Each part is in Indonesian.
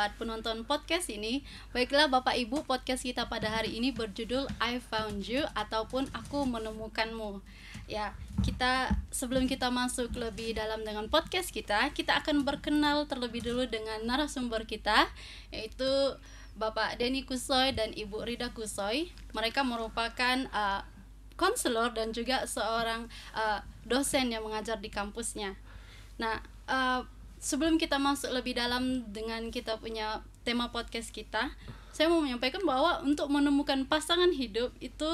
buat penonton podcast ini. Baiklah Bapak Ibu, podcast kita pada hari ini berjudul I Found You ataupun Aku Menemukanmu. Ya, kita sebelum kita masuk lebih dalam dengan podcast kita, kita akan berkenal terlebih dulu dengan narasumber kita yaitu Bapak Denny Kusoy dan Ibu Rida Kusoy. Mereka merupakan uh, konselor dan juga seorang uh, dosen yang mengajar di kampusnya. Nah, uh, sebelum kita masuk lebih dalam dengan kita punya tema podcast kita, saya mau menyampaikan bahwa untuk menemukan pasangan hidup itu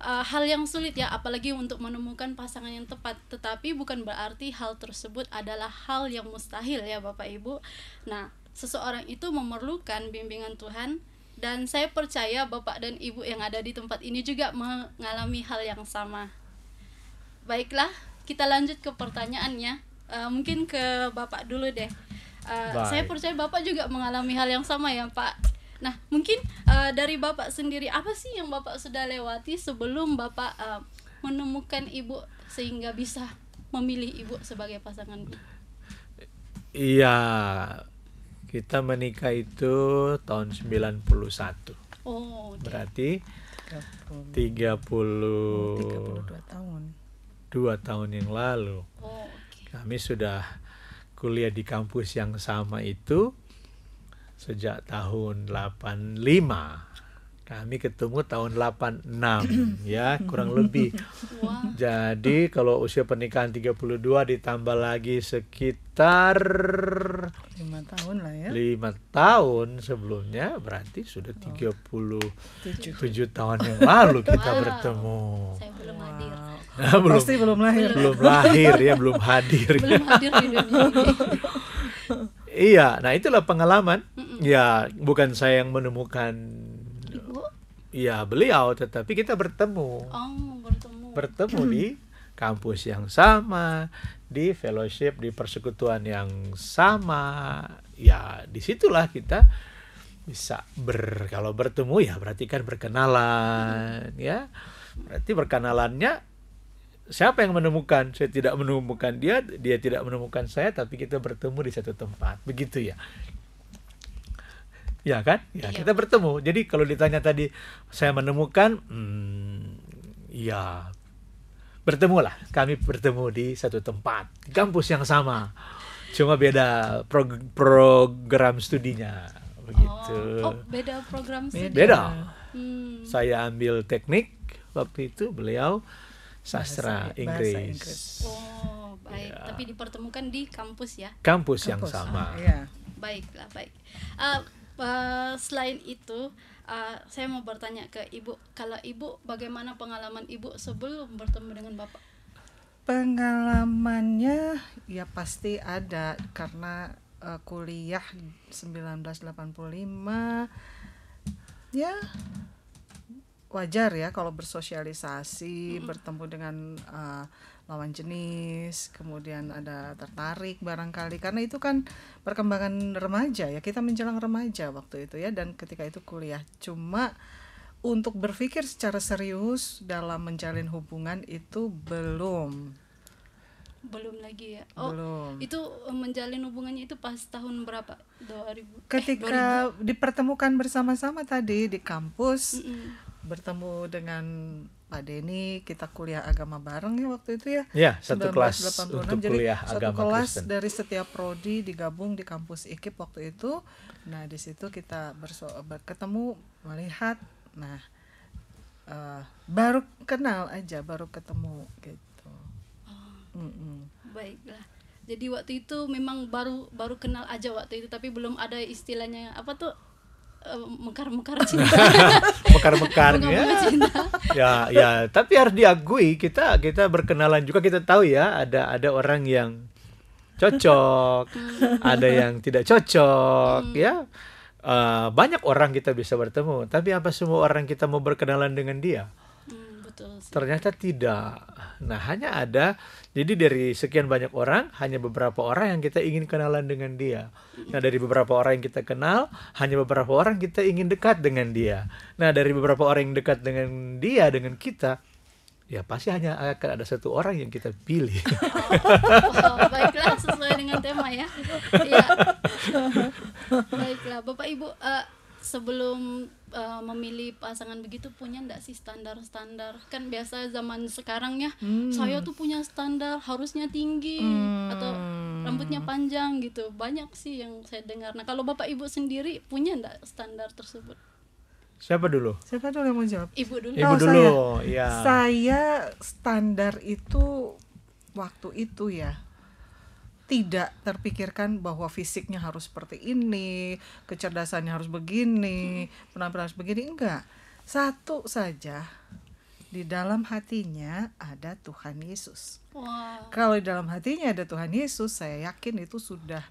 uh, hal yang sulit ya apalagi untuk menemukan pasangan yang tepat tetapi bukan berarti hal tersebut adalah hal yang mustahil ya Bapak Ibu nah seseorang itu memerlukan bimbingan Tuhan dan saya percaya Bapak dan Ibu yang ada di tempat ini juga mengalami hal yang sama baiklah kita lanjut ke pertanyaannya Eh, mungkin ke bapak dulu deh uh, saya percaya bapak juga mengalami hal yang sama ya pak nah mungkin uh, dari bapak sendiri apa sih yang bapak sudah lewati sebelum bapak uh, menemukan ibu sehingga bisa memilih ibu sebagai pasangan iya kita menikah itu tahun 91 oh okay. berarti 30 32 tahun dua tahun yang lalu oh, kami sudah kuliah di kampus yang sama itu sejak tahun 85. Kami ketemu tahun 86 ya, kurang lebih. Wow. Jadi kalau usia pernikahan 32 ditambah lagi sekitar 5 tahun lah ya. 5 tahun sebelumnya berarti sudah 37 oh. tahun yang lalu kita wow. bertemu. Saya belum hadir. belum, pasti belum lahir belum lahir ya belum hadir belum hadir iya nah itulah pengalaman Mm-mm. ya bukan saya yang menemukan ibu ya beliau tetapi kita bertemu oh bertemu bertemu di kampus yang sama di fellowship di persekutuan yang sama ya disitulah kita bisa ber kalau bertemu ya berarti kan berkenalan mm ya berarti berkenalannya siapa yang menemukan? Saya tidak menemukan dia, dia tidak menemukan saya, tapi kita bertemu di satu tempat. Begitu ya. Ya kan? Ya, iya. kita bertemu. Jadi kalau ditanya tadi saya menemukan, hmm, ya lah Kami bertemu di satu tempat, di kampus yang sama. Cuma beda prog program studinya begitu. Oh, oh beda program studi. Beda. Hmm. Saya ambil teknik waktu itu, beliau sastra bahasa, Inggris. Bahasa Inggris. Oh, baik. Ya. Tapi dipertemukan di kampus ya? Kampus, kampus. yang sama. Oh, ya. Baiklah, baik. Uh, uh, selain itu, uh, saya mau bertanya ke Ibu, kalau Ibu bagaimana pengalaman Ibu sebelum bertemu dengan Bapak? Pengalamannya ya pasti ada karena uh, kuliah 1985 ya wajar ya kalau bersosialisasi, mm. bertemu dengan uh, lawan jenis, kemudian ada tertarik barangkali karena itu kan perkembangan remaja ya. Kita menjelang remaja waktu itu ya dan ketika itu kuliah. Cuma untuk berpikir secara serius dalam menjalin hubungan itu belum belum lagi ya oh belum. itu eh, menjalin hubungannya itu pas tahun berapa 2000 eh, ketika eh, 2000. dipertemukan bersama-sama tadi di kampus mm -mm bertemu dengan Pak Denny kita kuliah agama bareng ya waktu itu ya. Iya, satu kelas untuk Jadi, kuliah satu kelas Kristen. dari setiap prodi digabung di kampus IKIP waktu itu. Nah, di situ kita berso ketemu, melihat. Nah, uh, baru kenal aja, baru ketemu gitu. Oh. Mm -mm. Baiklah. Jadi waktu itu memang baru baru kenal aja waktu itu tapi belum ada istilahnya apa tuh Eh, mekar-mekar cinta. mekar-mekar ya. Cinta. ya, ya, tapi harus diakui kita kita berkenalan juga kita tahu ya ada ada orang yang cocok, hmm. ada yang tidak cocok hmm. ya. Uh, banyak orang kita bisa bertemu, tapi apa semua orang kita mau berkenalan dengan dia? Betul Ternyata tidak. Nah, hanya ada jadi dari sekian banyak orang, hanya beberapa orang yang kita ingin kenalan dengan dia. Nah, dari beberapa orang yang kita kenal, hanya beberapa orang kita ingin dekat dengan dia. Nah, dari beberapa orang yang dekat dengan dia dengan kita, ya pasti hanya akan ada satu orang yang kita pilih. oh, baiklah sesuai dengan tema ya. ya. baiklah, Bapak Ibu uh, sebelum uh, memilih pasangan begitu punya ndak sih standar-standar kan biasa zaman sekarang ya hmm. saya tuh punya standar harusnya tinggi hmm. atau rambutnya panjang gitu banyak sih yang saya dengar nah kalau bapak ibu sendiri punya ndak standar tersebut Siapa dulu? Siapa dulu yang mau jawab? Ibu dulu. Ibu oh, dulu. Saya, ya. saya standar itu waktu itu ya tidak terpikirkan bahwa fisiknya harus seperti ini, kecerdasannya harus begini, penampilan harus begini enggak. Satu saja di dalam hatinya ada Tuhan Yesus. Wow. Kalau di dalam hatinya ada Tuhan Yesus, saya yakin itu sudah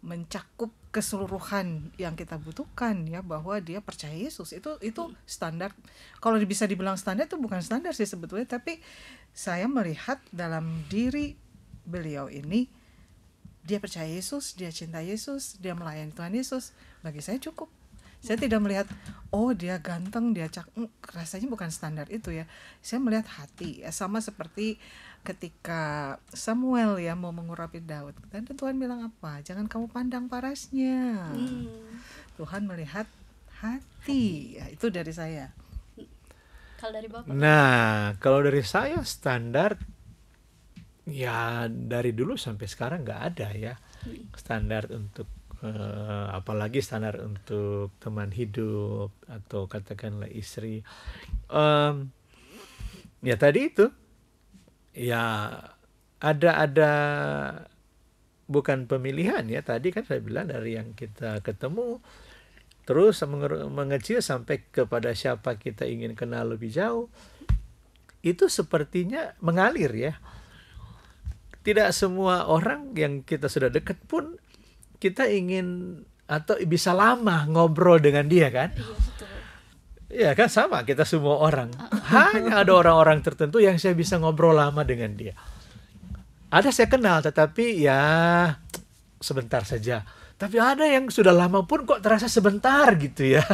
mencakup keseluruhan yang kita butuhkan ya bahwa dia percaya Yesus itu itu standar kalau bisa dibilang standar itu bukan standar sih sebetulnya tapi saya melihat dalam diri beliau ini dia percaya Yesus, dia cinta Yesus, dia melayani Tuhan Yesus, bagi saya cukup. Saya tidak melihat, oh dia ganteng, dia cak, mm, rasanya bukan standar itu ya. Saya melihat hati, ya, sama seperti ketika Samuel ya mau mengurapi Daud. Dan Tuhan bilang apa? Jangan kamu pandang parasnya. Hmm. Tuhan melihat hati, ya, itu dari saya. Kalau dari Bapak? Nah, kalau dari saya standar ya dari dulu sampai sekarang nggak ada ya hmm. standar untuk uh, apalagi standar untuk teman hidup atau katakanlah istri um, ya tadi itu ya ada ada bukan pemilihan ya tadi kan saya bilang dari yang kita ketemu terus mengecil sampai kepada siapa kita ingin kenal lebih jauh itu sepertinya mengalir ya tidak semua orang yang kita sudah deket pun kita ingin atau bisa lama ngobrol dengan dia kan? Iya betul. Ya kan sama kita semua orang. Ah. Hanya ada orang-orang tertentu yang saya bisa ngobrol lama dengan dia. Ada saya kenal tetapi ya sebentar saja. Tapi ada yang sudah lama pun kok terasa sebentar gitu ya.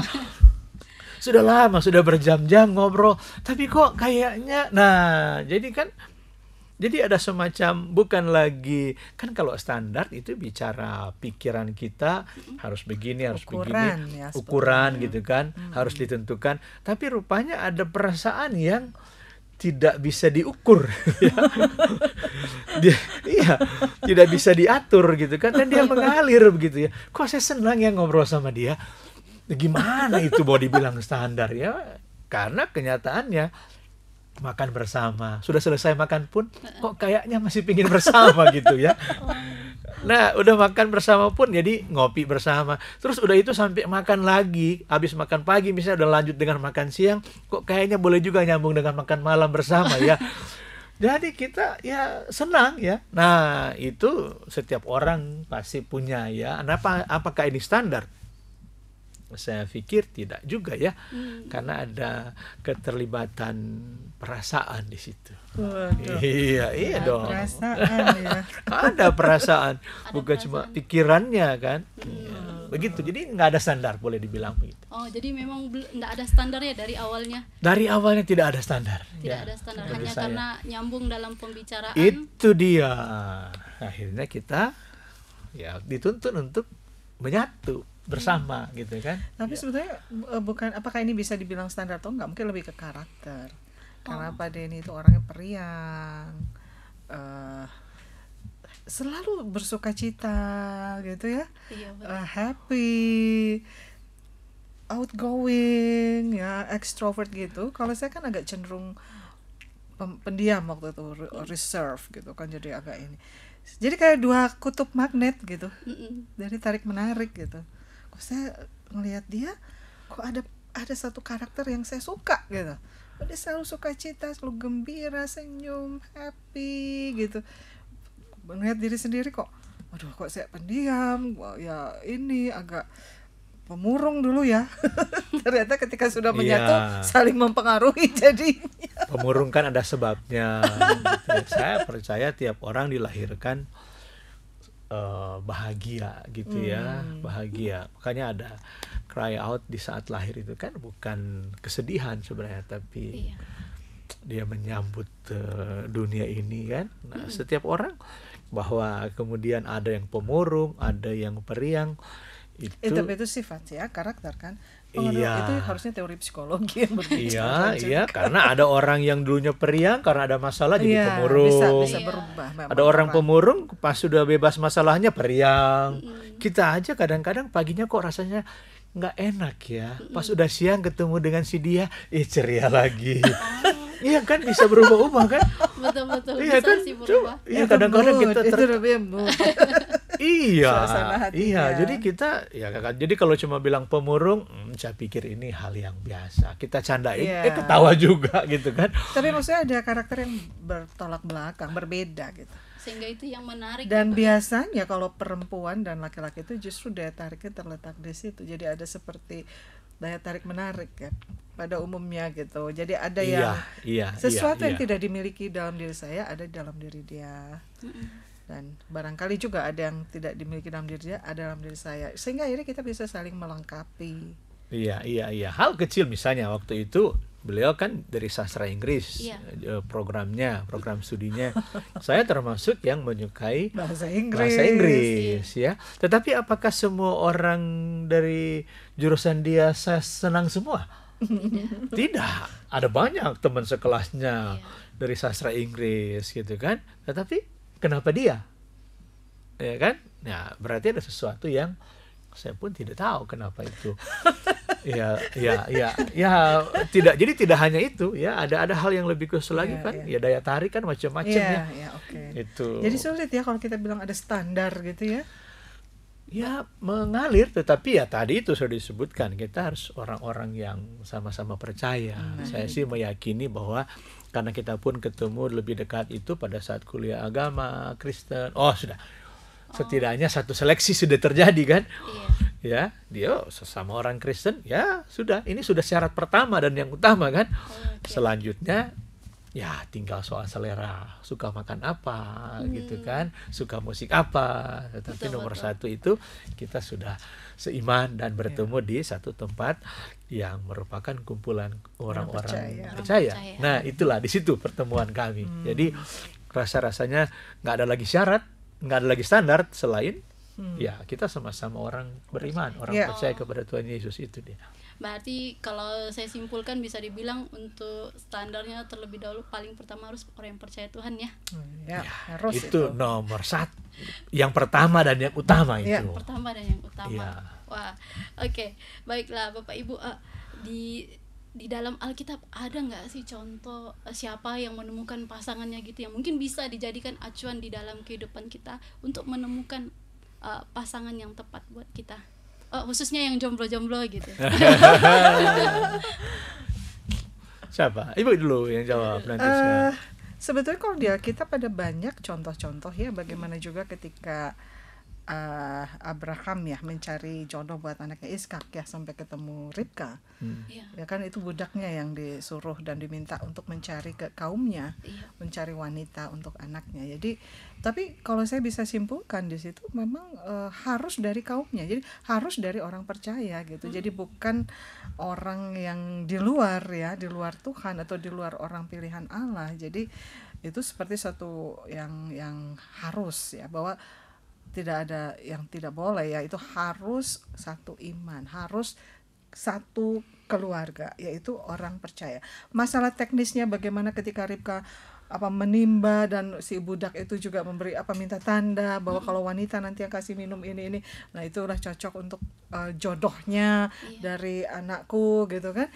sudah lama, sudah berjam-jam ngobrol, tapi kok kayaknya nah, jadi kan jadi ada semacam bukan lagi kan kalau standar itu bicara pikiran kita harus begini harus ukuran, begini ya, ukuran ya. gitu kan hmm. harus ditentukan tapi rupanya ada perasaan yang tidak bisa diukur ya. dia, iya tidak bisa diatur gitu kan dan dia mengalir begitu ya kok saya senang ya ngobrol sama dia gimana itu mau dibilang standar ya karena kenyataannya makan bersama. Sudah selesai makan pun kok kayaknya masih pingin bersama gitu ya. Nah, udah makan bersama pun jadi ngopi bersama. Terus udah itu sampai makan lagi, habis makan pagi misalnya udah lanjut dengan makan siang, kok kayaknya boleh juga nyambung dengan makan malam bersama ya. Jadi kita ya senang ya. Nah, itu setiap orang pasti punya ya. Kenapa nah, apakah ini standar? saya pikir tidak juga ya hmm. karena ada keterlibatan perasaan di situ Waduh. iya iya ada dong perasaan ya ada perasaan bukan perasaan. cuma pikirannya kan iya. hmm. begitu jadi nggak ada standar boleh dibilang begitu oh jadi memang nggak ada standarnya dari awalnya dari awalnya tidak ada standar tidak ya, ada standar hanya saya. karena nyambung dalam pembicaraan itu dia akhirnya kita ya dituntut untuk menyatu bersama hmm. gitu kan tapi ya. sebetulnya eh, bukan apakah ini bisa dibilang standar atau enggak mungkin lebih ke karakter karena oh. Pak Denny itu orangnya periang uh, selalu bersuka cita gitu ya iya, uh, happy outgoing ya extrovert gitu kalau saya kan agak cenderung pendiam waktu itu mm. reserve gitu kan jadi agak ini jadi kayak dua kutub magnet gitu Jadi dari tarik menarik gitu saya ngelihat dia kok ada ada satu karakter yang saya suka gitu dia selalu suka cita, selalu gembira, senyum, happy gitu. Melihat diri sendiri kok, aduh kok saya pendiam, wah ya ini agak pemurung dulu ya. Ternyata ketika sudah iya. menyatu saling mempengaruhi jadi. Pemurung kan ada sebabnya. saya percaya tiap orang dilahirkan Eh, bahagia gitu ya hmm. bahagia makanya ada cry out di saat lahir itu kan bukan kesedihan sebenarnya tapi iya. dia menyambut uh, dunia ini kan nah mm. setiap orang bahwa kemudian ada yang pemurung ada yang periang itu, eh, tapi itu sifat ya karakter kan iya. itu harusnya teori psikologi yang berbicara iya kan, iya karena ada orang yang dulunya periang karena ada masalah jadi iya, pemurung bisa, bisa berubah memang ada orang pemurung pas sudah bebas masalahnya periang mm. kita aja kadang-kadang paginya kok rasanya nggak enak ya pas udah siang ketemu dengan si dia eh ceria lagi oh. Iya kan bisa berubah-ubah kan? Betul betul. Iya kan? Iya kadang-kadang kita ter... iya iya jadi kita ya kakak jadi kalau cuma bilang pemurung hmm, saya pikir ini hal yang biasa kita candain yeah. eh ketawa juga gitu kan tapi maksudnya ada karakter yang bertolak belakang berbeda gitu sehingga itu yang menarik dan gitu. Ya. biasanya kalau perempuan dan laki-laki itu justru daya tariknya terletak di situ jadi ada seperti daya tarik menarik ya, pada umumnya gitu jadi ada iya, yang iya, iya sesuatu iya, yang tidak dimiliki dalam diri saya ada dalam diri dia mm -mm dan barangkali juga ada yang tidak dimiliki dalam diri dia ada dalam diri saya sehingga akhirnya kita bisa saling melengkapi iya iya iya hal kecil misalnya waktu itu beliau kan dari sastra Inggris iya. Eh, eh, programnya program studinya saya termasuk yang menyukai bahasa Inggris bahasa Inggris iya. ya tetapi apakah semua orang dari jurusan dia saya senang semua tidak ada banyak teman sekelasnya iya. dari sastra Inggris gitu kan tetapi kenapa dia ya kan nah berarti ada sesuatu yang saya pun tidak tahu kenapa itu ya ya ya ya tidak jadi tidak hanya itu ya ada ada hal yang lebih khusus lagi yeah, kan yeah. ya daya tarik kan macam-macam yeah, ya yeah, ya, okay. itu jadi sulit ya kalau kita bilang ada standar gitu ya ya mengalir tetapi ya tadi itu sudah disebutkan kita harus orang-orang yang sama-sama percaya hmm. saya iya. sih meyakini bahwa karena kita pun ketemu lebih dekat itu pada saat kuliah agama Kristen oh sudah setidaknya oh. satu seleksi sudah terjadi kan yeah. ya dia sesama orang Kristen ya sudah ini sudah syarat pertama dan yang utama kan oh, okay. selanjutnya ya tinggal soal selera suka makan apa hmm. gitu kan suka musik apa tetapi nomor betul. satu itu kita sudah seiman dan bertemu ya. di satu tempat yang merupakan kumpulan orang-orang percaya. percaya. percaya nah itulah di situ pertemuan kami hmm. jadi rasa rasanya nggak ada lagi syarat nggak ada lagi standar selain Hmm. Ya, kita sama-sama orang beriman, orang yeah. percaya kepada Tuhan Yesus itu dia. Berarti kalau saya simpulkan bisa dibilang untuk standarnya terlebih dahulu paling pertama harus orang yang percaya Tuhan ya. Hmm, ya, ya harus itu, itu nomor satu, yang pertama dan yang utama ya. itu. pertama dan yang utama. Ya. Wah, oke, okay. baiklah Bapak Ibu uh, di di dalam Alkitab ada nggak sih contoh eh, siapa yang menemukan pasangannya gitu yang mungkin bisa dijadikan acuan di dalam kehidupan kita untuk menemukan uh, pasangan yang tepat buat kita uh, khususnya yang jomblo-jomblo gitu siapa ibu dulu yang jawab nanti uh, sebetulnya kalau dia kita pada banyak contoh-contoh ya bagaimana juga ketika uh, Abraham ya mencari jodoh buat anaknya Iskak ya sampai ketemu Ribka hmm. Iya. ya kan itu budaknya yang disuruh dan diminta untuk mencari ke kaumnya iya. mencari wanita untuk anaknya jadi tapi kalau saya bisa simpulkan di situ memang uh, harus dari kaumnya jadi harus dari orang percaya gitu hmm. jadi bukan orang yang di luar ya di luar Tuhan atau di luar orang pilihan Allah jadi itu seperti satu yang yang harus ya bahwa tidak ada yang tidak boleh ya itu harus satu iman harus satu keluarga yaitu orang percaya masalah teknisnya bagaimana ketika Ribka apa menimba dan si budak itu juga memberi apa minta tanda bahwa kalau wanita nanti yang kasih minum ini ini nah itu udah cocok untuk uh, jodohnya iya. dari anakku gitu kan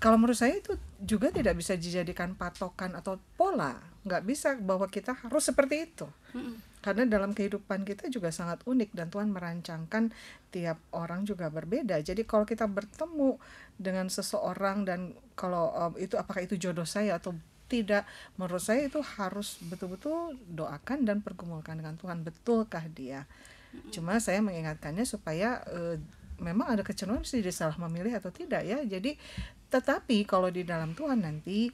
kalau menurut saya itu juga tidak bisa dijadikan patokan atau pola nggak bisa bahwa kita harus seperti itu mm karena dalam kehidupan kita juga sangat unik dan Tuhan merancangkan tiap orang juga berbeda. Jadi kalau kita bertemu dengan seseorang dan kalau um, itu apakah itu jodoh saya atau tidak, menurut saya itu harus betul-betul doakan dan pergumulkan dengan Tuhan betulkah dia. Cuma saya mengingatkannya supaya uh, memang ada kecenderungan mesti salah memilih atau tidak ya. Jadi tetapi kalau di dalam Tuhan nanti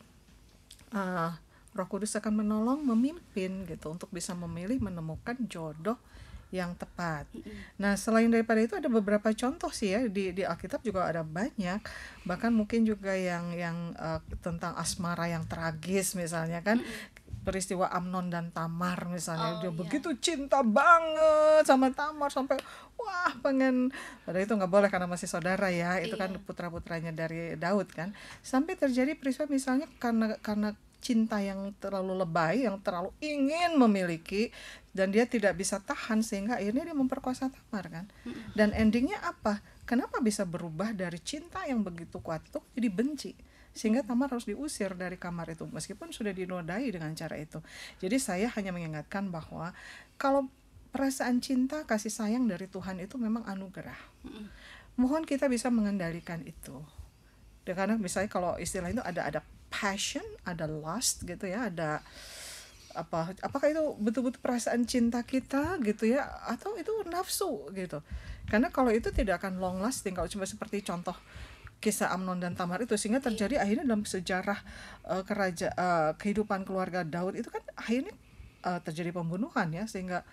uh, Roh Kudus akan menolong, memimpin gitu untuk bisa memilih menemukan jodoh yang tepat. Nah, selain daripada itu ada beberapa contoh sih ya di di Alkitab juga ada banyak. Bahkan mungkin juga yang yang uh, tentang asmara yang tragis misalnya kan peristiwa Amnon dan Tamar misalnya oh, dia iya. begitu cinta banget sama Tamar sampai wah pengen padahal itu nggak boleh karena masih saudara ya itu kan iya. kan putra putranya dari Daud kan sampai terjadi peristiwa misalnya karena karena cinta yang terlalu lebay, yang terlalu ingin memiliki dan dia tidak bisa tahan sehingga akhirnya dia memperkosa Tamar kan. Dan endingnya apa? Kenapa bisa berubah dari cinta yang begitu kuat itu jadi benci? Sehingga Tamar harus diusir dari kamar itu meskipun sudah dinodai dengan cara itu. Jadi saya hanya mengingatkan bahwa kalau perasaan cinta kasih sayang dari Tuhan itu memang anugerah. Mohon kita bisa mengendalikan itu. karena misalnya kalau istilah itu ada ada passion ada lust gitu ya ada apa apakah itu betul-betul perasaan cinta kita gitu ya atau itu nafsu gitu karena kalau itu tidak akan long lasting kalau cuma seperti contoh kisah Amnon dan Tamar itu sehingga iya. terjadi akhirnya dalam sejarah uh, keraja uh, kehidupan keluarga Daud itu kan akhirnya uh, terjadi pembunuhan ya sehingga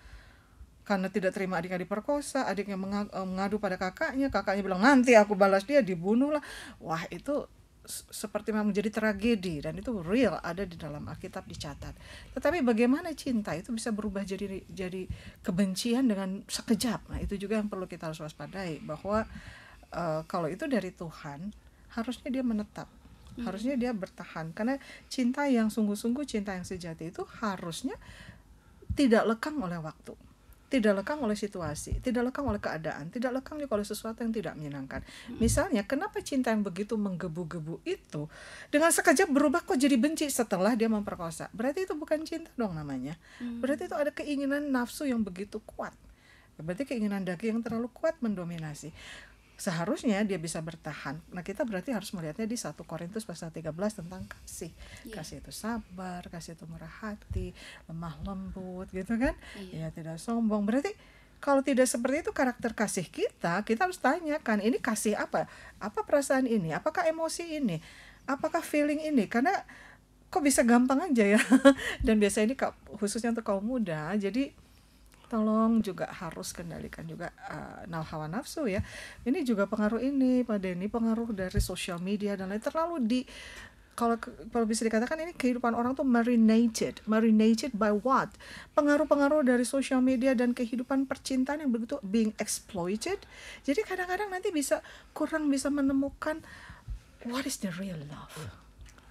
karena tidak terima adiknya diperkosa, adiknya mengadu pada kakaknya, kakaknya bilang nanti aku balas dia dibunuh lah. Wah itu seperti memang menjadi tragedi dan itu real ada di dalam Alkitab dicatat. Tetapi bagaimana cinta itu bisa berubah jadi jadi kebencian dengan sekejap. Nah, itu juga yang perlu kita harus waspadai bahwa uh, kalau itu dari Tuhan, harusnya dia menetap. Hmm. Harusnya dia bertahan karena cinta yang sungguh-sungguh, cinta yang sejati itu harusnya tidak lekang oleh waktu tidak lekang oleh situasi, tidak lekang oleh keadaan, tidak lekang juga oleh sesuatu yang tidak menyenangkan. Hmm. Misalnya, kenapa cinta yang begitu menggebu-gebu itu dengan sekejap berubah kok jadi benci setelah dia memperkosa? Berarti itu bukan cinta dong namanya. Hmm. Berarti itu ada keinginan nafsu yang begitu kuat. Berarti keinginan daging yang terlalu kuat mendominasi seharusnya dia bisa bertahan. Nah, kita berarti harus melihatnya di satu Korintus pasal 13 tentang kasih. Yeah. Kasih itu sabar, kasih itu murah hati, lemah lembut gitu kan? Yeah. Ya tidak sombong. Berarti kalau tidak seperti itu karakter kasih kita, kita harus tanyakan ini kasih apa? Apa perasaan ini? Apakah emosi ini? Apakah feeling ini? Karena kok bisa gampang aja ya. Dan biasanya ini khususnya untuk kaum muda. Jadi tolong juga harus kendalikan juga uh, hawa nafsu ya ini juga pengaruh ini pada ini pengaruh dari sosial media dan lain terlalu di kalau kalau bisa dikatakan ini kehidupan orang tuh marinated marinated by what pengaruh-pengaruh dari sosial media dan kehidupan percintaan yang begitu being exploited jadi kadang-kadang nanti bisa kurang bisa menemukan what is the real love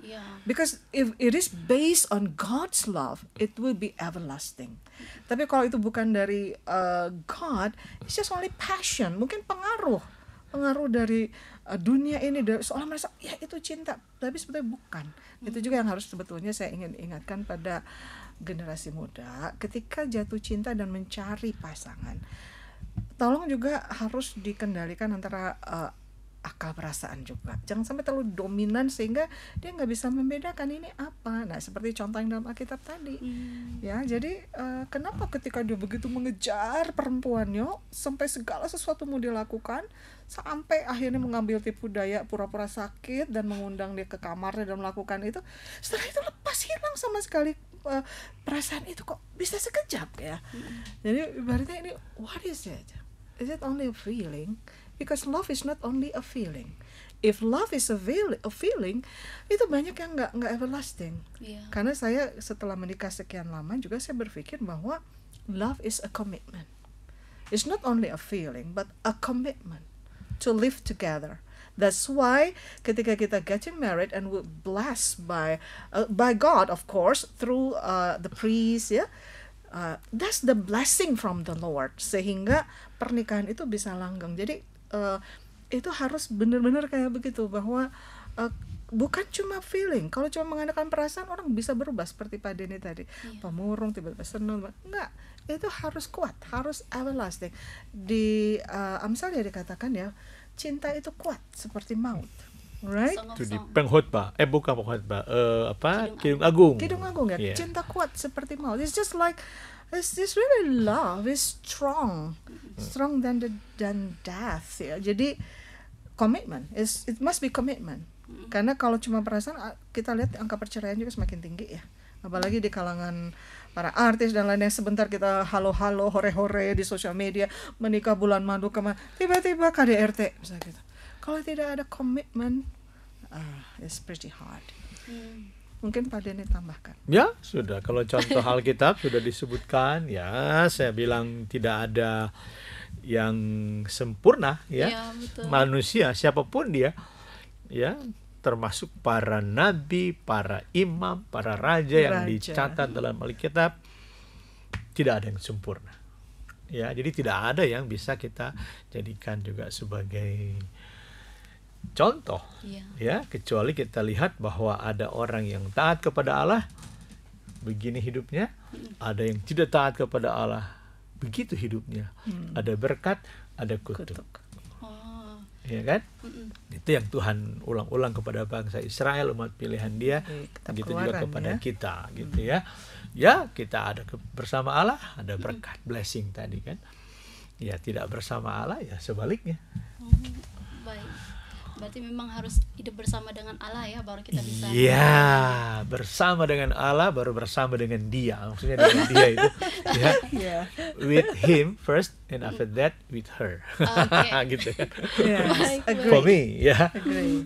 Yeah. Because if it is based on God's love, it will be everlasting. Tapi kalau itu bukan dari uh, God, it's just only passion, mungkin pengaruh, pengaruh dari uh, dunia ini dari seolah merasa ya itu cinta, tapi sebetulnya bukan. Hmm. Itu juga yang harus sebetulnya saya ingin ingatkan pada generasi muda ketika jatuh cinta dan mencari pasangan. Tolong juga harus dikendalikan antara uh, akal perasaan juga jangan sampai terlalu dominan sehingga dia nggak bisa membedakan ini apa nah seperti contoh yang dalam Alkitab tadi hmm. ya jadi uh, kenapa ketika dia begitu mengejar perempuannya sampai segala sesuatu mau dilakukan sampai akhirnya mengambil tipu daya pura-pura sakit dan mengundang dia ke kamarnya dan melakukan itu setelah itu lepas hilang sama sekali uh, perasaan itu kok bisa sekejap ya hmm. jadi ibaratnya ini what is it is it only a feeling because love is not only a feeling if love is a, feel, a feeling itu banyak yang nggak nggak everlasting yeah. karena saya setelah menikah sekian lama juga saya berpikir bahwa love is a commitment it's not only a feeling but a commitment to live together That's why ketika kita getting married and we're blessed by uh, by God of course through uh, the priest ya. Yeah? Uh, that's the blessing from the Lord sehingga pernikahan itu bisa langgeng. Jadi uh, itu harus benar-benar kayak begitu bahwa uh, bukan cuma feeling kalau cuma mengandalkan perasaan orang bisa berubah seperti Pak Denny tadi yeah. pemurung tiba-tiba senang enggak itu harus kuat harus everlasting di uh, eh, Amsal ya dikatakan ya cinta itu kuat seperti maut right itu di pengkhotbah eh bukan pengkhotbah uh, apa kidung agung kidung agung ya yeah. cinta kuat seperti maut it's just like it's, it's really love is strong strong than the than death ya jadi commitment is it must be commitment karena kalau cuma perasaan kita lihat angka perceraian juga semakin tinggi ya apalagi di kalangan para artis dan lainnya sebentar kita halo-halo hore-hore di sosial media menikah bulan madu kemana tiba-tiba KDRT misalnya gitu kalau tidak ada komitmen uh, ah, it's pretty hard hmm. Mungkin Pak Denny tambahkan. Ya, sudah. Kalau contoh Alkitab sudah disebutkan, ya saya bilang tidak ada yang sempurna ya. ya betul. Manusia siapapun dia ya termasuk para nabi, para imam, para raja, raja. yang dicatat dalam Alkitab tidak ada yang sempurna. Ya, jadi tidak ada yang bisa kita jadikan juga sebagai contoh yeah. ya kecuali kita lihat bahwa ada orang yang taat kepada Allah begini hidupnya hmm. ada yang tidak taat kepada Allah begitu hidupnya hmm. ada berkat ada kutuk, kutuk. ya kan Mm-mm. itu yang Tuhan ulang-ulang kepada bangsa Israel umat pilihan Dia iya, Kitab gitu juga kepada ya. kita gitu hmm. ya ya kita ada ke- bersama Allah ada berkat hmm. blessing tadi kan ya tidak bersama Allah ya sebaliknya oh, baik berarti memang harus hidup bersama dengan Allah ya baru kita bisa iya bersama dengan Allah baru bersama dengan Dia maksudnya dengan Dia itu ya yeah. with Him first and after that with her okay. gitu ya yes, agree. for me ya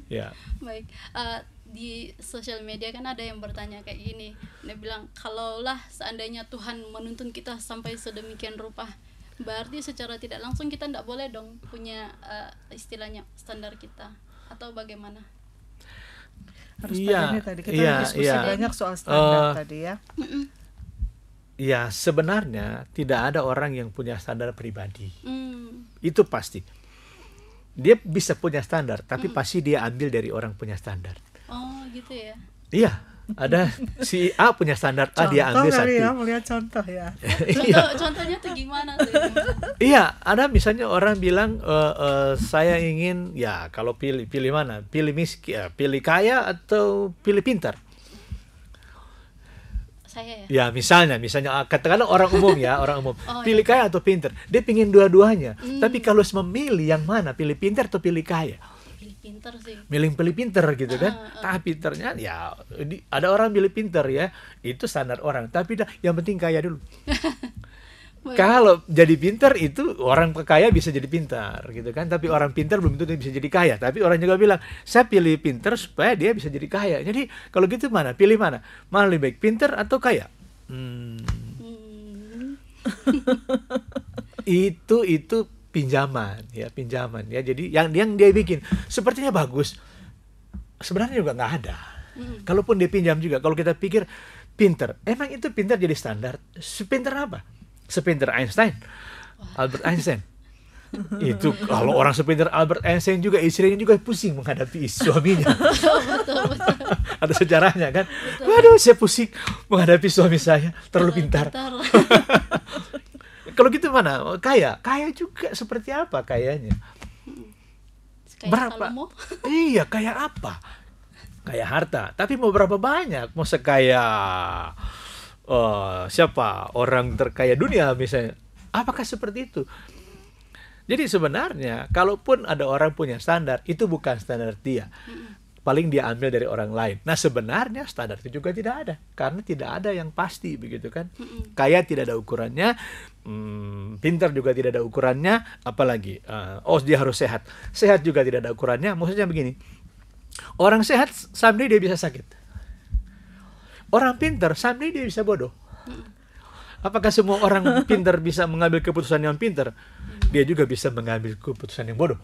yeah. yeah. baik uh, di sosial media kan ada yang bertanya kayak gini dia bilang kalaulah seandainya Tuhan menuntun kita sampai sedemikian rupa berarti secara tidak langsung kita tidak boleh dong punya uh, istilahnya standar kita atau bagaimana? Harus iya, ya tadi kita iya, diskusi iya. banyak soal standar uh, tadi ya. Iya, sebenarnya tidak ada orang yang punya standar pribadi. Mm. Itu pasti. Dia bisa punya standar, tapi mm. pasti dia ambil dari orang punya standar. Oh, gitu ya. Iya, ada si A punya standar A dia ambil satu. Ya, melihat contoh ya. contoh, iya. contohnya tuh gimana tuh? iya, ada misalnya orang bilang e, e, saya ingin ya kalau pilih pilih mana? Pilih miskin, ya, pilih kaya atau pilih pintar? Saya ya. Ya, misalnya misalnya ah, katakanlah orang umum ya, orang umum. oh, iya. pilih iya. kaya atau pintar? Dia pingin dua-duanya. Hmm. Tapi kalau harus memilih yang mana? Pilih pintar atau pilih kaya? pinter sih milih-pilih pinter gitu kan uh, uh. tapi ternyata ya di, ada orang milih pinter ya itu standar orang tapi dah yang penting kaya dulu kalau jadi pinter itu orang kaya bisa jadi pinter gitu kan tapi orang pinter belum tentu bisa jadi kaya tapi orang juga bilang saya pilih pinter supaya dia bisa jadi kaya jadi kalau gitu mana pilih mana mana lebih baik pinter atau kaya hmm. hmm. itu itu pinjaman ya pinjaman ya jadi yang yang dia bikin sepertinya bagus sebenarnya juga nggak ada kalaupun dia pinjam juga kalau kita pikir pinter emang itu pinter jadi standar sepinter apa sepinter Einstein Albert Einstein itu kalau orang sepinter Albert Einstein juga istrinya juga pusing menghadapi suaminya ada sejarahnya kan waduh saya pusing menghadapi suami saya terlalu pintar kalau gitu mana kaya kaya juga seperti apa kayanya kaya berapa Salomo. iya kaya apa kaya harta tapi mau berapa banyak mau sekaya uh, siapa orang terkaya dunia misalnya apakah seperti itu jadi sebenarnya kalaupun ada orang punya standar itu bukan standar dia paling dia ambil dari orang lain nah sebenarnya standar itu juga tidak ada karena tidak ada yang pasti begitu kan kaya tidak ada ukurannya hmm, pintar juga tidak ada ukurannya, apalagi uh, oh dia harus sehat. Sehat juga tidak ada ukurannya. Maksudnya begini, orang sehat someday dia bisa sakit. Orang pintar someday dia bisa bodoh. Apakah semua orang pintar bisa mengambil keputusan yang pintar? Dia juga bisa mengambil keputusan yang bodoh.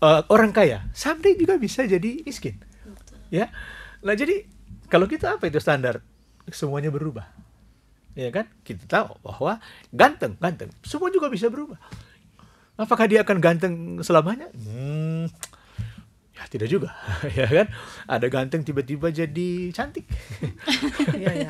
Uh, orang kaya someday juga bisa jadi miskin. Ya, nah jadi kalau kita apa itu standar? Semuanya berubah ya kan kita tahu bahwa ganteng ganteng semua juga bisa berubah apakah dia akan ganteng selamanya hmm, tidak juga ya kan ada ganteng tiba-tiba jadi cantik ya, ya.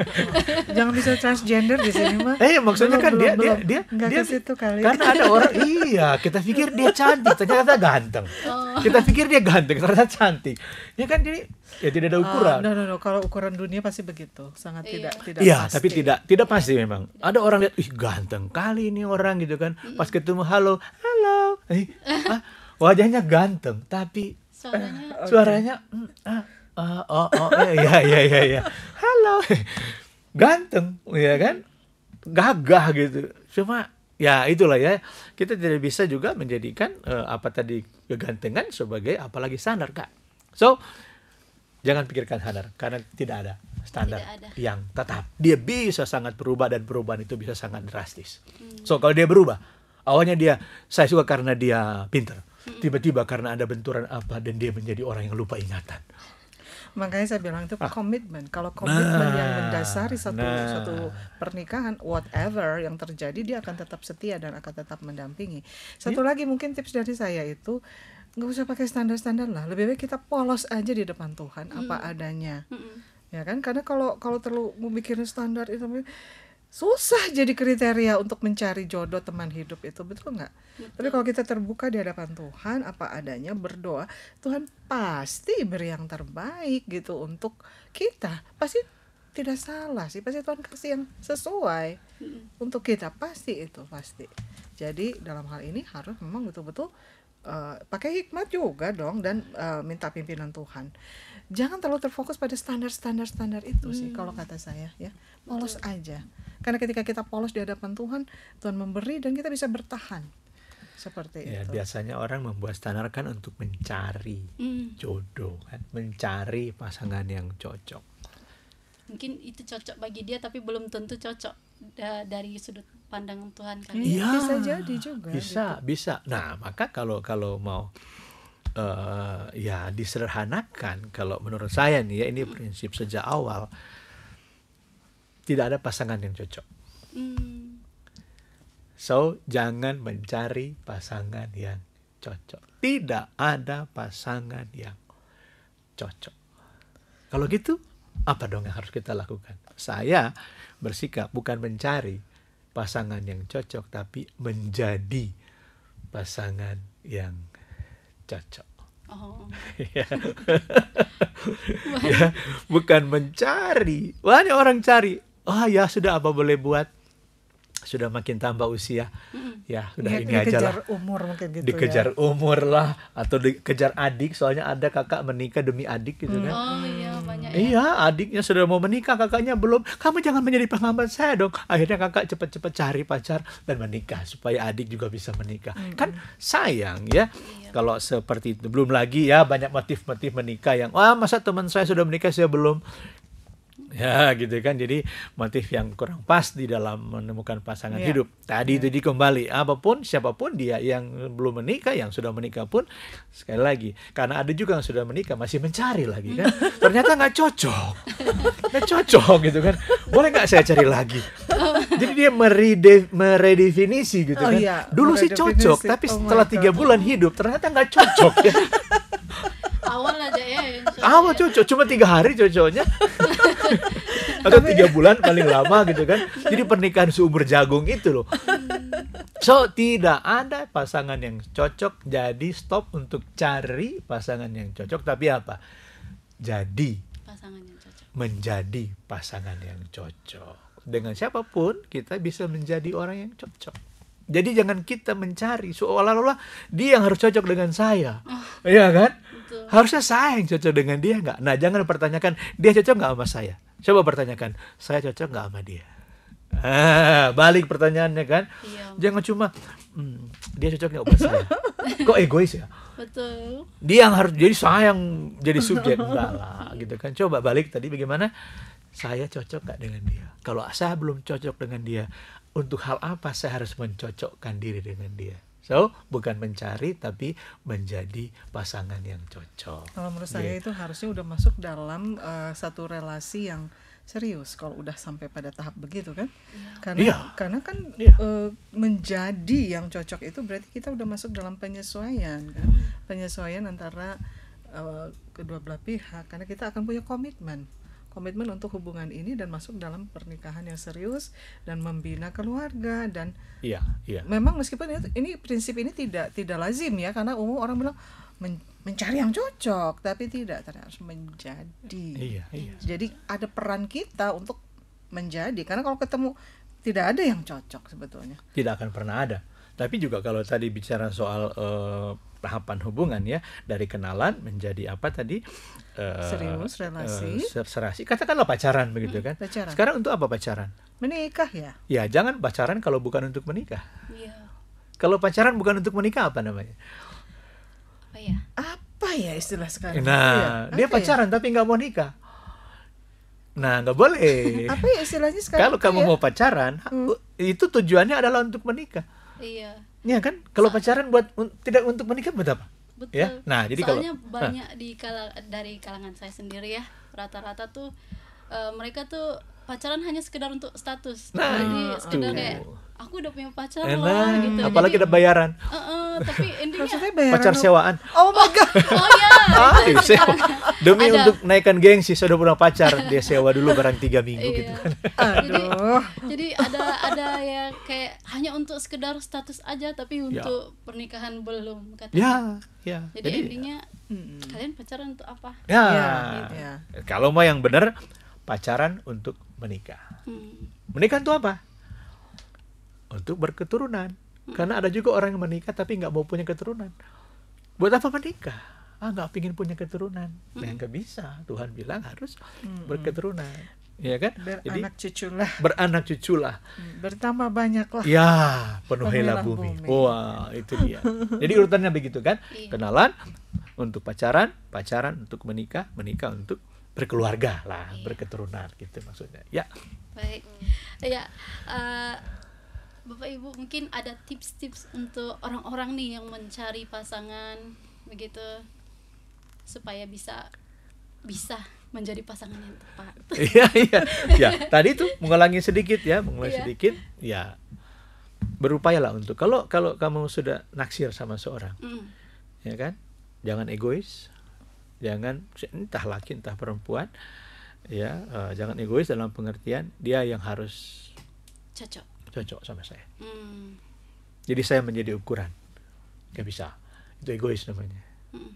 jangan bisa transgender di sini mah eh maksudnya belum, kan belum, dia, belum. dia dia dia situ kali karena ada orang iya kita pikir dia cantik ternyata ganteng oh. kita pikir dia ganteng ternyata cantik ya kan jadi ya tidak ada oh, ukuran uh, no, no, no. kalau ukuran dunia pasti begitu sangat iya. tidak tidak iya pasti. tapi tidak tidak pasti memang ada orang lihat ih ganteng kali ini orang gitu kan pas ketemu halo halo eh, ah, wajahnya ganteng tapi suaranya suaranya mm, ah, ah, oh oh ya ya ya ya halo ganteng ya kan gagah gitu cuma ya itulah ya kita tidak bisa juga menjadikan uh, apa tadi kegantengan sebagai apalagi standar kak so jangan pikirkan standar karena tidak ada standar tidak ada. yang tetap dia bisa sangat berubah dan perubahan itu bisa sangat drastis hmm. so kalau dia berubah awalnya dia saya suka karena dia pinter tiba-tiba karena ada benturan apa dan dia menjadi orang yang lupa ingatan makanya saya bilang itu ah. komitmen kalau komitmen nah, yang mendasari satu nah. satu pernikahan whatever yang terjadi dia akan tetap setia dan akan tetap mendampingi satu ya. lagi mungkin tips dari saya itu nggak usah pakai standar-standar lah lebih baik kita polos aja di depan Tuhan hmm. apa adanya hmm. ya kan karena kalau kalau terlalu memikirkan standar itu susah jadi kriteria untuk mencari jodoh teman hidup itu betul nggak? Tapi kalau kita terbuka di hadapan Tuhan apa adanya berdoa Tuhan pasti beri yang terbaik gitu untuk kita pasti tidak salah sih pasti Tuhan kasih yang sesuai untuk kita pasti itu pasti jadi dalam hal ini harus memang betul-betul Eh, pakai hikmat juga dong dan uh, minta pimpinan Tuhan jangan terlalu terfokus pada standar-standar standar itu sih hmm. kalau kata saya ya polos Betul. aja karena ketika kita polos di hadapan Tuhan Tuhan memberi dan kita bisa bertahan seperti ya, itu biasanya orang membuat standar kan untuk mencari hmm. jodoh kan mencari pasangan yang cocok mungkin itu cocok bagi dia tapi belum tentu cocok da dari sudut pandang Tuhan kan ya, bisa jadi juga bisa gitu. bisa nah maka kalau kalau mau uh, ya disederhanakan kalau menurut saya nih ya ini prinsip sejak awal tidak ada pasangan yang cocok hmm. so jangan mencari pasangan yang cocok tidak ada pasangan yang cocok kalau gitu apa dong yang harus kita lakukan? Saya bersikap bukan mencari pasangan yang cocok, tapi menjadi pasangan yang cocok. Oh. Ya. ya. bukan mencari. Banyak orang cari. Oh ya sudah apa boleh buat. Sudah makin tambah usia, ya sudah ini aja lah. umur mungkin gitu ya. Dikejar ya. umur lah atau dikejar adik, soalnya ada kakak menikah demi adik gitu kan. Mm. Oh iya namanya ya. Iya, adiknya sudah mau menikah, kakaknya belum. Kamu jangan menjadi penghambat saya dong. Akhirnya kakak cepat-cepat cari pacar dan menikah supaya adik juga bisa menikah. Hmm. Kan sayang ya. Iya. Kalau seperti itu belum lagi ya banyak motif-motif menikah yang wah masa teman saya sudah menikah saya belum ya gitu kan jadi motif yang kurang pas di dalam menemukan pasangan ya. hidup tadi ya. jadi kembali apapun siapapun dia yang belum menikah yang sudah menikah pun sekali lagi karena ada juga yang sudah menikah masih mencari lagi kan ternyata nggak cocok nggak cocok gitu kan boleh nggak saya cari lagi jadi dia meride meredefinisi gitu oh kan iya, dulu sih cocok tapi oh setelah tiga bulan hidup ternyata nggak cocok ya. awal aja ya awal cocok cuma tiga hari cocoknya atau tiga bulan paling lama gitu kan jadi pernikahan seumur jagung itu loh so tidak ada pasangan yang cocok jadi stop untuk cari pasangan yang cocok tapi apa jadi pasangan yang cocok menjadi pasangan yang cocok dengan siapapun kita bisa menjadi orang yang cocok jadi jangan kita mencari seolah-olah dia yang harus cocok dengan saya. Oh. Iya kan? harusnya saya yang cocok dengan dia nggak? Nah, jangan pertanyakan dia cocok nggak sama saya. Coba pertanyakan, saya cocok nggak sama dia? Ah, balik pertanyaannya kan. Iya. Jangan cuma hmm, dia cocok nggak sama saya. Kok egois ya? Betul. Dia yang harus jadi saya yang jadi subjek enggak lah gitu kan. Coba balik tadi bagaimana? Saya cocok nggak dengan dia? Kalau saya belum cocok dengan dia, untuk hal apa saya harus mencocokkan diri dengan dia? So, bukan mencari tapi menjadi pasangan yang cocok. Kalau menurut yeah. saya iya. itu harusnya udah masuk dalam uh, satu relasi yang serius kalau udah sampai pada tahap begitu kan iya. karena yeah. karena kan yeah. Iya. uh, menjadi yang cocok itu berarti kita udah masuk dalam penyesuaian kan hmm. penyesuaian antara uh, kedua belah pihak karena kita akan punya komitmen komitmen untuk hubungan ini dan masuk dalam pernikahan yang serius dan membina keluarga dan iya iya memang meskipun ini, ini prinsip ini tidak tidak lazim ya karena umum orang bilang men, mencari yang cocok tapi tidak ternyata harus menjadi iya, iya. jadi ada peran kita untuk menjadi karena kalau ketemu tidak ada yang cocok sebetulnya tidak akan pernah ada tapi juga kalau tadi bicara soal uh, tahapan hubungan ya dari kenalan menjadi apa tadi eh, serius relasi uh, serasi katakanlah pacaran begitu kan pacaran. sekarang untuk apa pacaran menikah ya ya jangan pacaran kalau bukan untuk menikah ya. kalau pacaran bukan untuk menikah apa namanya apa ya apa ya istilah sekarang nah iya, ya, dia pacaran tapi nggak mau nikah Nah, nggak boleh. apa ya istilahnya sekarang? Kalau kamu ya? mau pacaran, hmm. itu tujuannya adalah untuk menikah. Iya. Iya kan? Kalau pacaran buat un, tidak untuk menikah buat apa? Betul. Ya? Nah, jadi Soalnya kalau banyak di kala, dari kalangan saya sendiri ya, rata-rata tuh uh, mereka tuh pacaran hanya sekedar untuk status. Nah, jadi sekedar kayak aku udah punya pacar Enak. lah gitu. Apalagi Jadi, ada bayaran. Uh, uh, tapi intinya bayaran pacar sewaan. Oh my god. Oh iya. iya ah, dia sewa. Demi Ada. untuk naikkan gengsi sudah punya pacar, dia sewa dulu barang tiga minggu iya. gitu kan. Jadi, ada ada ya kayak hanya untuk sekedar status aja tapi ya. untuk ya. pernikahan belum katanya. Ya, ya. Jadi, jadi ya. intinya ya. kalian pacaran untuk apa? Ya. ya, gitu. ya. Kalau mau yang benar pacaran untuk menikah. Hmm. Menikah itu apa? Untuk berketurunan. Karena ada juga orang yang menikah tapi nggak mau punya keturunan. Buat apa menikah? Ah nggak pingin punya keturunan. Nah hmm. nggak bisa. Tuhan bilang harus hmm. berketurunan. Ya kan? Beranak Jadi, cuculah. Beranak cuculah. Hmm, bertambah banyak banyaklah. Ya, penuhilah bumi. bumi. Wah, itu dia. Jadi urutannya begitu kan? Iya. Kenalan untuk pacaran, pacaran untuk menikah, menikah untuk berkeluarga lah, iya. berketurunan gitu maksudnya. Ya. Baik. Ya, uh, Bapak Ibu mungkin ada tips-tips untuk orang-orang nih yang mencari pasangan begitu supaya bisa bisa menjadi pasangan yang tepat. Iya iya. Ya, tadi tuh mengulangi sedikit ya, mengulangi yeah. sedikit ya. Berupayalah untuk kalau kalau kamu sudah naksir sama seorang. Mm. Ya kan? Jangan egois. Jangan entah laki entah perempuan. Ya, uh, jangan egois dalam pengertian dia yang harus cocok cocok sama saya hmm. jadi saya menjadi ukuran Gak bisa itu egois namanya hmm.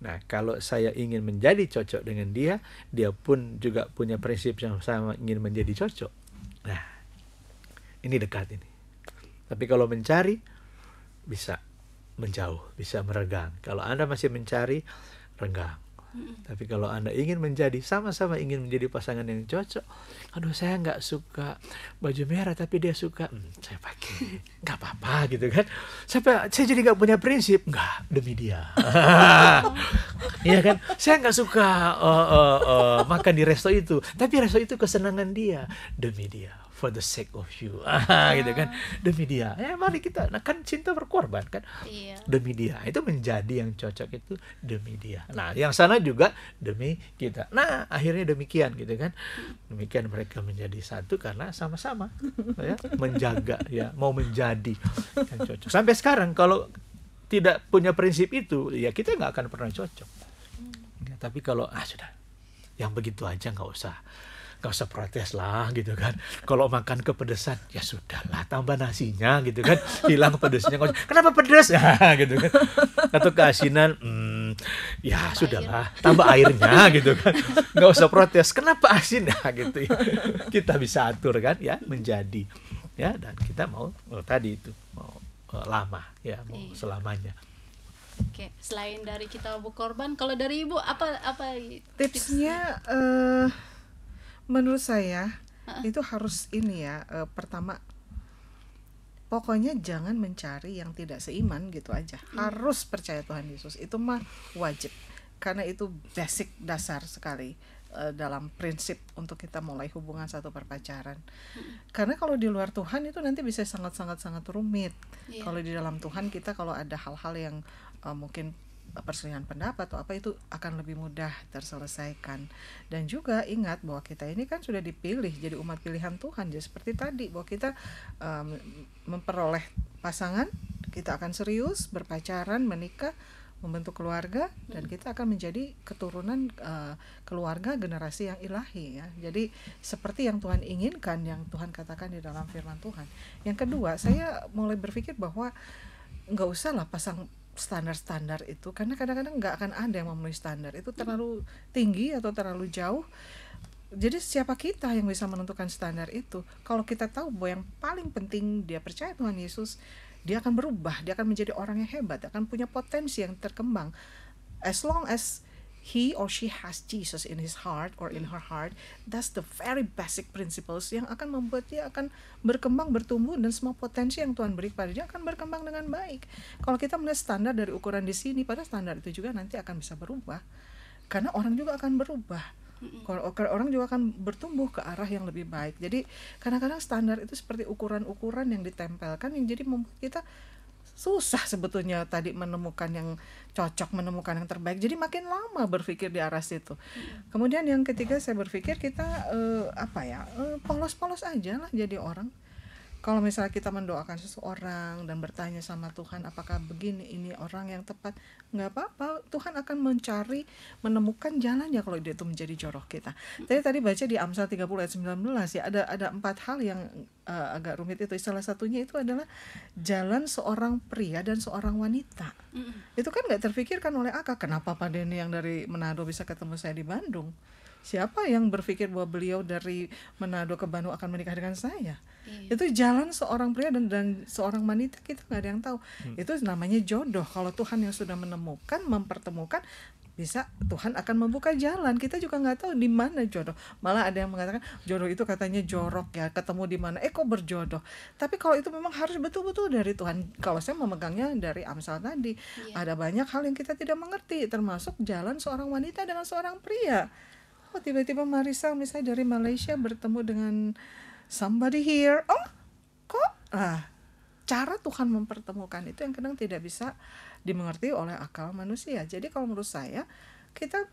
nah kalau saya ingin menjadi cocok dengan dia dia pun juga punya prinsip yang sama ingin menjadi cocok nah ini dekat ini tapi kalau mencari bisa menjauh bisa meregang kalau anda masih mencari renggang tapi kalau Anda ingin menjadi sama-sama ingin menjadi pasangan yang cocok, aduh saya nggak suka baju merah tapi dia suka, hmm, saya pakai, nggak apa-apa gitu kan? Saya, saya jadi nggak punya prinsip, nggak demi dia, Iya kan? Saya nggak suka uh, uh, uh, makan di resto itu, tapi resto itu kesenangan dia demi dia for the sake of you ah, gitu kan ah. demi dia ya mari kita nah kan cinta berkorban kan iya. demi dia itu menjadi yang cocok itu demi dia nah yang sana juga demi kita nah akhirnya demikian gitu kan demikian mereka menjadi satu karena sama-sama ya menjaga ya mau menjadi yang cocok sampai sekarang kalau tidak punya prinsip itu ya kita nggak akan pernah cocok hmm. ya, tapi kalau ah sudah yang begitu aja nggak usah nggak usah protes lah gitu kan kalau makan kepedesan ya sudahlah tambah nasinya gitu kan hilang pedesnya kenapa pedes ya gitu kan atau keasinan hmm, ya tambah sudahlah air. tambah airnya gitu kan nggak usah protes kenapa asin ya gitu ya. kita bisa atur kan ya menjadi ya dan kita mau oh, tadi itu mau oh, lama ya mau iya. selamanya Oke, selain dari kita berkorban, kalau dari ibu apa apa tipsnya? Tips? Eh, menurut saya uh -uh. itu harus ini ya uh, pertama pokoknya jangan mencari yang tidak seiman gitu aja hmm. harus percaya Tuhan Yesus itu mah wajib karena itu basic dasar sekali eh, dalam prinsip untuk kita mulai hubungan satu perpacaran hmm. karena kalau di luar Tuhan itu nanti bisa sangat sangat sangat rumit yeah. kalau di dalam Tuhan kita kalau ada hal-hal yang uh, mungkin perselisihan pendapat atau apa itu akan lebih mudah terselesaikan. Dan juga ingat bahwa kita ini kan sudah dipilih jadi umat pilihan Tuhan. Jadi seperti tadi bahwa kita um, memperoleh pasangan, kita akan serius berpacaran, menikah, membentuk keluarga dan kita akan menjadi keturunan uh, keluarga generasi yang ilahi ya. Jadi seperti yang Tuhan inginkan yang Tuhan katakan di dalam firman Tuhan. Yang kedua, saya mulai berpikir bahwa nggak usah lah pasang standar-standar itu karena kadang-kadang nggak akan ada yang memenuhi standar itu terlalu tinggi atau terlalu jauh jadi siapa kita yang bisa menentukan standar itu kalau kita tahu bahwa yang paling penting dia percaya Tuhan Yesus dia akan berubah dia akan menjadi orang yang hebat akan punya potensi yang terkembang as long as he or she has Jesus in his heart or in her heart, that's the very basic principles yang akan membuat dia akan berkembang, bertumbuh dan semua potensi yang Tuhan beri kepada dia akan berkembang dengan baik. Kalau kita melihat standar dari ukuran di sini, pada standar itu juga nanti akan bisa berubah. Karena orang juga akan berubah. Kalau orang juga akan bertumbuh ke arah yang lebih baik. Jadi kadang-kadang standar itu seperti ukuran-ukuran yang ditempelkan yang jadi membuat kita susah sebetulnya tadi menemukan yang cocok menemukan yang terbaik jadi makin lama berpikir di arah situ hmm. kemudian yang ketiga saya berpikir kita uh, apa ya eh, polos-polos uh, polos -polos aja lah jadi orang kalau misalnya kita mendoakan seseorang dan bertanya sama Tuhan apakah begini ini orang yang tepat nggak apa-apa Tuhan akan mencari menemukan jalannya kalau dia itu menjadi jorok kita tadi tadi baca di Amsal 30 ayat 19 ya ada ada empat hal yang uh, agak rumit itu salah satunya itu adalah jalan seorang pria dan seorang wanita itu kan nggak terpikirkan oleh Aka kenapa Pak Denny yang dari Manado bisa ketemu saya di Bandung siapa yang berpikir bahwa beliau dari Manado ke Bandung akan menikah dengan saya iya. itu jalan seorang pria dan dan seorang wanita kita nggak ada yang tahu hmm. itu namanya jodoh kalau Tuhan yang sudah menemukan mempertemukan bisa Tuhan akan membuka jalan kita juga nggak tahu di mana jodoh malah ada yang mengatakan jodoh itu katanya jorok ya ketemu di mana eh kok berjodoh tapi kalau itu memang harus betul-betul dari Tuhan kalau saya memegangnya dari Amsal tadi iya. ada banyak hal yang kita tidak mengerti termasuk jalan seorang wanita dengan seorang pria oh tiba-tiba Marisa misalnya dari Malaysia bertemu dengan somebody here oh kok lah cara Tuhan mempertemukan itu yang kadang tidak bisa dimengerti oleh akal manusia jadi kalau menurut saya kita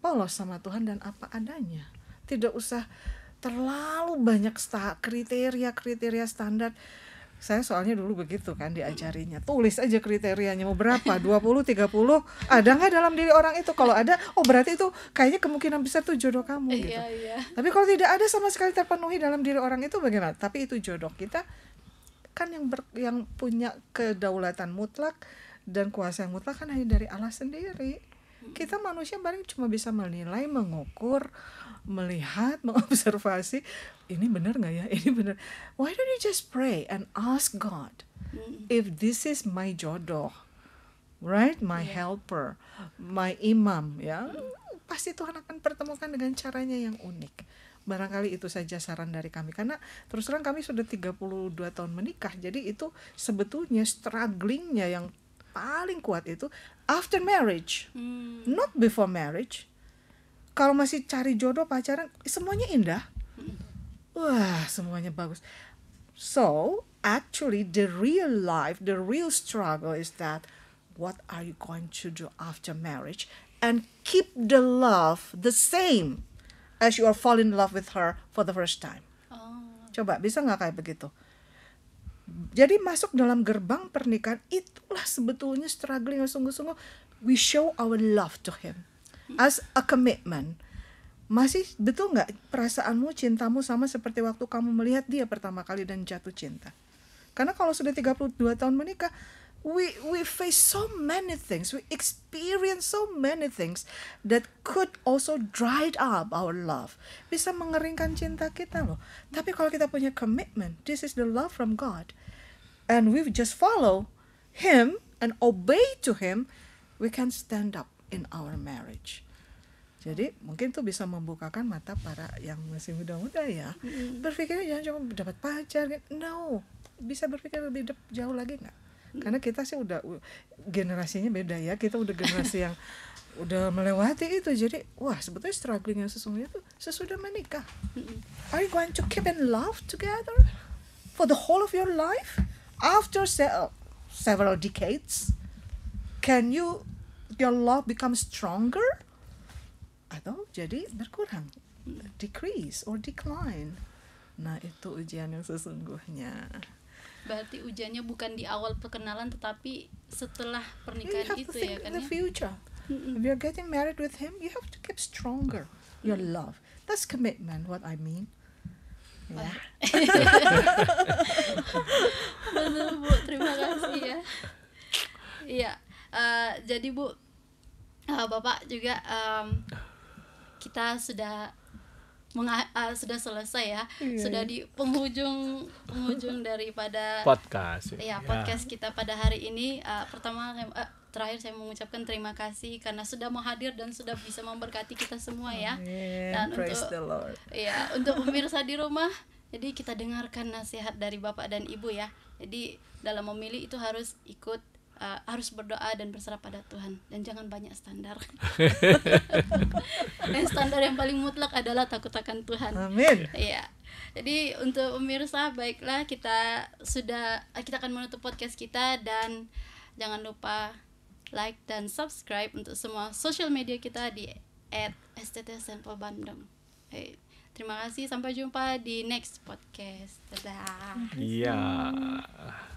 polos sama Tuhan dan apa adanya tidak usah terlalu banyak kriteria-kriteria standar saya soalnya dulu begitu kan diajarinya tulis aja kriterianya mau berapa 20 30 ada nggak dalam diri orang itu kalau ada oh berarti itu kayaknya kemungkinan besar tuh jodoh kamu iya, gitu iya, iya. tapi kalau tidak ada sama sekali terpenuhi dalam diri orang itu bagaimana tapi itu jodoh kita kan yang ber, yang punya kedaulatan mutlak dan kuasa yang mutlak kan hanya dari Allah sendiri kita manusia paling cuma bisa menilai, mengukur, melihat, mengobservasi. Ini benar nggak ya? Ini benar. Why don't you just pray and ask God if this is my jodoh, right? My yeah. helper, my imam, ya. Pasti Tuhan akan pertemukan dengan caranya yang unik barangkali itu saja saran dari kami karena terus terang kami sudah 32 tahun menikah jadi itu sebetulnya strugglingnya yang paling kuat itu after marriage hmm. not before marriage kalau masih cari jodoh pacaran semuanya indah hmm. wah semuanya bagus so actually the real life the real struggle is that what are you going to do after marriage and keep the love the same as you are fall in love with her for the first time oh. coba bisa nggak kayak begitu jadi masuk dalam gerbang pernikahan itulah sebetulnya struggling yang sungguh-sungguh we show our love to him as a commitment. Masih betul nggak perasaanmu cintamu sama seperti waktu kamu melihat dia pertama kali dan jatuh cinta? Karena kalau sudah 32 tahun menikah, we we face so many things we experience so many things that could also dry up our love bisa mengeringkan cinta kita loh tapi kalau kita punya commitment this is the love from God and we just follow him and obey to him we can stand up in our marriage jadi mungkin tuh bisa membukakan mata para yang masih muda-muda ya. Berpikirnya jangan cuma dapat pacar. Gitu. No, bisa berpikir lebih jauh lagi nggak? karena kita sih udah generasinya beda ya kita udah generasi yang udah melewati itu jadi wah sebetulnya struggling yang sesungguhnya tuh sesudah menikah are you going to keep in love together for the whole of your life after se several decades can you your love become stronger atau jadi berkurang mm. decrease or decline nah itu ujian yang sesungguhnya berarti ujiannya bukan di awal perkenalan tetapi setelah pernikahan itu ya kan the ya? future mm -mm. if you're getting married with him you have to keep stronger your love that's commitment what I mean Ya. Benar Bu, terima kasih ya. Iya, uh, jadi Bu, uh, Bapak juga um, kita sudah uh, sudah selesai ya yeah. Iya. sudah di penghujung penghujung daripada podcast ya, ya podcast kita pada hari ini uh, pertama uh, terakhir saya mengucapkan terima kasih karena sudah mau hadir dan sudah bisa memberkati kita semua ya dan Praise untuk the Lord. ya untuk pemirsa di rumah jadi kita dengarkan nasihat dari bapak dan ibu ya jadi dalam memilih itu harus ikut uh, harus berdoa dan berserah pada Tuhan dan jangan banyak standar. dan standar yang paling mutlak adalah takut akan Tuhan. Amin. Iya. Jadi untuk pemirsa baiklah kita sudah eh, kita akan menutup podcast kita dan jangan lupa like dan subscribe untuk semua social media kita di @sttsempobandung. Hey, terima kasih sampai jumpa di next podcast. Dadah. Iya. Yeah.